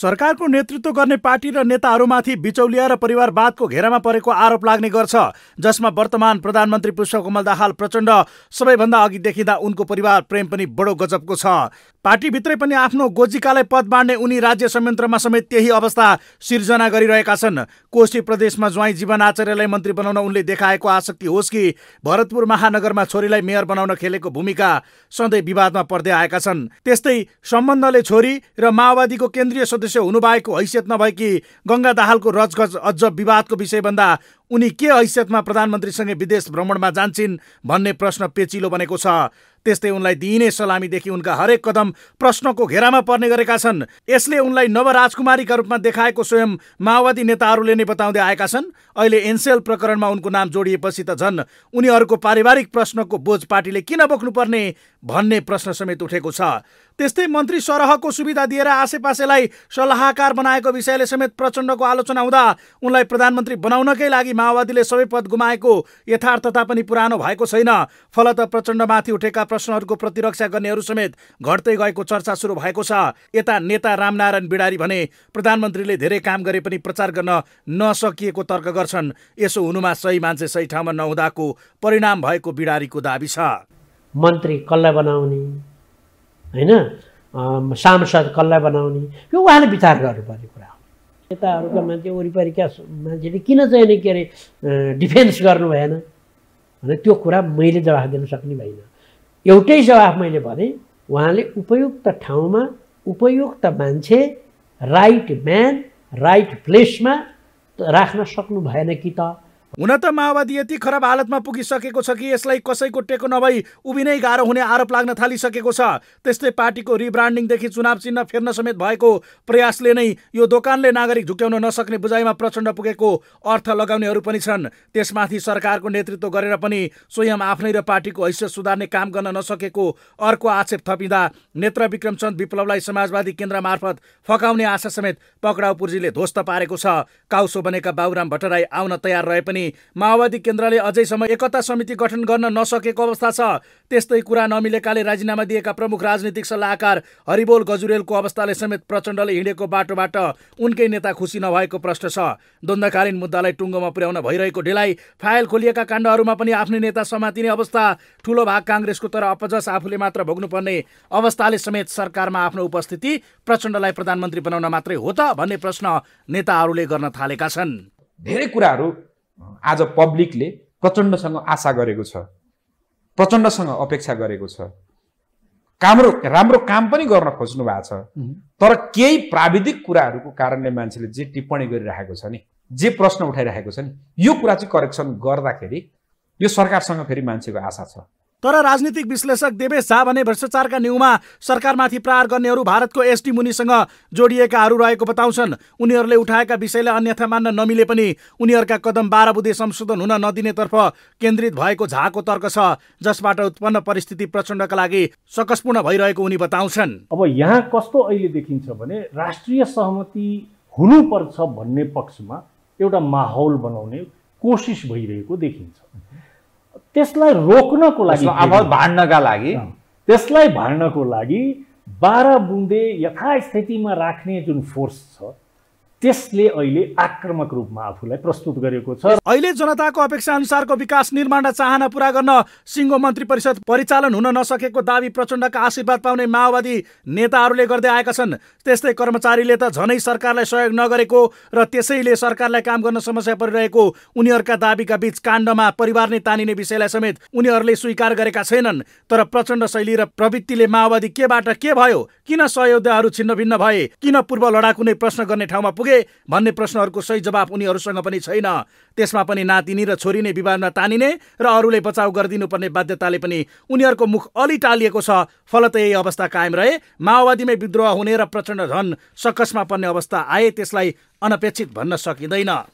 सरकारको नेतृत्व गर्ने पार्टी र नेताहरूमाथि बिचौलिया र परिवारवादको घेरामा परेको आरोप लाग्ने गर्छ जसमा वर्तमान प्रधानमन्त्री पुष्पकमल दाहाल प्रचण्ड सबैभन्दा अघि देखिँदा उनको परिवार प्रेम पनि बडो गजबको छ पार्टीभित्रै पनि आफ्नो गोजिकालाई पद बाँड्ने उनी राज्य संयन्त्रमा समेत त्यही अवस्था सिर्जना गरिरहेका छन् कोशी प्रदेशमा ज्वाइँ जीवन आचार्यलाई मन्त्री बनाउन उनले देखाएको आसक्ति होस् कि भरतपुर महानगरमा छोरीलाई मेयर बनाउन खेलेको भूमिका सधैँ विवादमा पर्दै आएका छन् त्यस्तै सम्बन्धले छोरी र माओवादीको केन्द्रीय सदस्य हुनुभएको हैसियत नभएकी गङ्गा दाहालको रजगज अझ विवादको विषयभन्दा उनी के हैसियतमा प्रधानमन्त्रीसँगै विदेश भ्रमणमा जान्छन् भन्ने प्रश्न पेचिलो बनेको छ त्यस्तै उनलाई दिइने सलामीदेखि उनका हरेक कदम प्रश्नको घेरामा पर्ने गरेका छन् यसले उनलाई नवराजकुमारीका रूपमा देखाएको स्वयं माओवादी नेताहरूले नै बताउँदै आएका छन् अहिले एनसेल प्रकरणमा उनको नाम जोडिएपछि त झन् उनीहरूको पारिवारिक प्रश्नको बोझ पार्टीले किन बोक्नुपर्ने भन्ने प्रश्न समेत उठेको छ त्यस्तै मन्त्री सरहको सुविधा दिएर आसेपासेलाई सल्लाहकार बनाएको विषयले समेत प्रचण्डको आलोचना हुँदा उनलाई प्रधानमन्त्री बनाउनकै लागि माओवादीले सबै पद गुमाएको यथार्थता पनि पुरानो भएको छैन फलत प्रचण्डमाथि उठेका प्रश्नहरूको प्रतिरक्षा गर्नेहरू समेत घट्दै गएको चर्चा सुरु भएको छ यता नेता रामनारायण बिडारी भने प्रधानमन्त्रीले धेरै काम गरे पनि प्रचार गर्न नसकिएको तर्क गर्छन् यसो हुनुमा सही मान्छे सही ठाउँमा नहुँदाको परिणाम भएको बिडारीको दावी छ मन्त्री कसलाई बनाउने होइन सांसद कसलाई बनाउने यो उहाँले विचार गर्नुपर्ने कुरा हो नेताहरूका मान्छे वरिपरिका मान्छेले किन चाहिँ के अरे डिफेन्स गर्नु भएन होइन त्यो कुरा मैले जवाफ दिन सक्ने भएन एउटै जवाफ मैले भने उहाँले उपयुक्त ठाउँमा उपयुक्त मान्छे राइट म्यान राइट प्लेसमा राख्न सक्नु भएन कि त हुन त माओवादी यति खराब हालतमा पुगिसकेको छ कि यसलाई कसैको टेको नभई उभिनै गाह्रो हुने आरोप लाग्न थालिसकेको छ त्यस्तै पार्टीको रिब्रान्डिङदेखि चुनाव चिन्ह फेर्न समेत भएको प्रयासले नै यो दोकानले नागरिक झुक्याउन नसक्ने बुझाइमा प्रचण्ड पुगेको अर्थ लगाउनेहरू पनि छन् त्यसमाथि सरकारको नेतृत्व गरेर पनि स्वयं आफ्नै र पार्टीको हैसियत सुधार्ने काम गर्न नसकेको अर्को आक्षेप थपिँदा नेत्र विक्रमचन्द विप्लवलाई समाजवादी केन्द्र मार्फत फकाउने आशा समेत पक्राउ पुर्जीले ध्वस्त पारेको छ काउसो बनेका बाबुराम भट्टराई आउन तयार रहे पनि पनि माओवादी केन्द्रले अझैसम्म एकता समिति गठन गर्न नसकेको अवस्था छ त्यस्तै कुरा नमिलेकाले राजीनामा दिएका प्रमुख राजनीतिक सल्लाहकार हरिबोल गजुरेलको अवस्थाले समेत प्रचण्डले हिँडेको बाटोबाट उनकै नेता खुसी नभएको प्रश्न छ द्वन्द्वकालीन मुद्दालाई टुङ्गोमा पुर्याउन भइरहेको ढिलाइ फाइल खोलिएका काण्डहरूमा पनि आफ्नै नेता समातिने अवस्था ठुलो भाग काङ्ग्रेसको तर अपजस आफूले मात्र भोग्नुपर्ने अवस्थाले समेत सरकारमा आफ्नो उपस्थिति प्रचण्डलाई प्रधानमन्त्री बनाउन मात्रै हो त भन्ने प्रश्न नेताहरूले गर्न थालेका छन् धेरै कुराहरू आज पब्लिकले प्रचण्डसँग आशा गरेको छ प्रचण्डसँग अपेक्षा गरेको छ काम्रो राम्रो काम पनि गर्न खोज्नु भएको छ तर केही प्राविधिक कुराहरूको कारणले मान्छेले जे टिप्पणी गरिरहेको छ नि जे प्रश्न उठाइरहेको छ नि यो कुरा चाहिँ करेक्सन गर्दाखेरि यो सरकारसँग फेरि मान्छेको आशा छ तर राजनीतिक विश्लेषक देवेश झा भने भ्रष्टाचारका न्युमा सरकारमाथि प्रहार गर्नेहरू भारतको एसटी मुनिसँग जोडिएकाहरू रहेको बताउँछन् उनीहरूले उठाएका विषयलाई अन्यथा मान्न नमिले पनि उनीहरूका कदम बाह्र बुधे संशोधन हुन नदिनेतर्फ केन्द्रित भएको झाको तर्क छ जसबाट उत्पन्न परिस्थिति प्रचण्डका लागि सकसपूर्ण भइरहेको उनी बताउँछन् अब यहाँ कस्तो अहिले देखिन्छ भने राष्ट्रिय सहमति हुनुपर्छ भन्ने पक्षमा एउटा माहौल बनाउने कोसिस भइरहेको देखिन्छ त्यसलाई रोक्नको लागि आफत भाँड्नका लागि त्यसलाई भाँड्नको लागि बाह्र बुन्दे यथास्थितिमा राख्ने जुन फोर्स छ त्यसले अहिले आक्रामक रूपमा आफूलाई प्रस्तुत गरेको छ अहिले जनताको अपेक्षा अनुसारको विकास निर्माण र चाहना पुरा गर्न सिङ्गो मन्त्री परिषद परिचालन हुन नसकेको दावी प्रचण्डका आशीर्वाद पाउने माओवादी नेताहरूले गर्दै आएका छन् त्यस्तै कर्मचारीले त झनै सरकारलाई सहयोग नगरेको र त्यसैले सरकारलाई काम गर्न समस्या परिरहेको उनीहरूका दावीका बीच काण्डमा परिवार नै तानिने विषयलाई समेत उनीहरूले स्वीकार गरेका छैनन् तर प्रचण्ड शैली र प्रवृत्तिले माओवादी केबाट के भयो किन सहयोद्धाहरू छिन्नभिन्न भए किन पूर्व लडाकु नै प्रश्न गर्ने ठाउँमा पुगे भन्ने प्रश्नहरूको सही जवाब उनीहरूसँग पनि छैन त्यसमा पनि नातिनी र छोरी नै विवादमा तानिने र अरूले बचाउ गरिदिनुपर्ने बाध्यताले पनि उनीहरूको मुख अलि टालिएको छ फलत यही अवस्था कायम रहे माओवादीमै विद्रोह हुने र प्रचण्ड झन सकसमा पर्ने अवस्था आए त्यसलाई अनपेक्षित भन्न सकिँदैन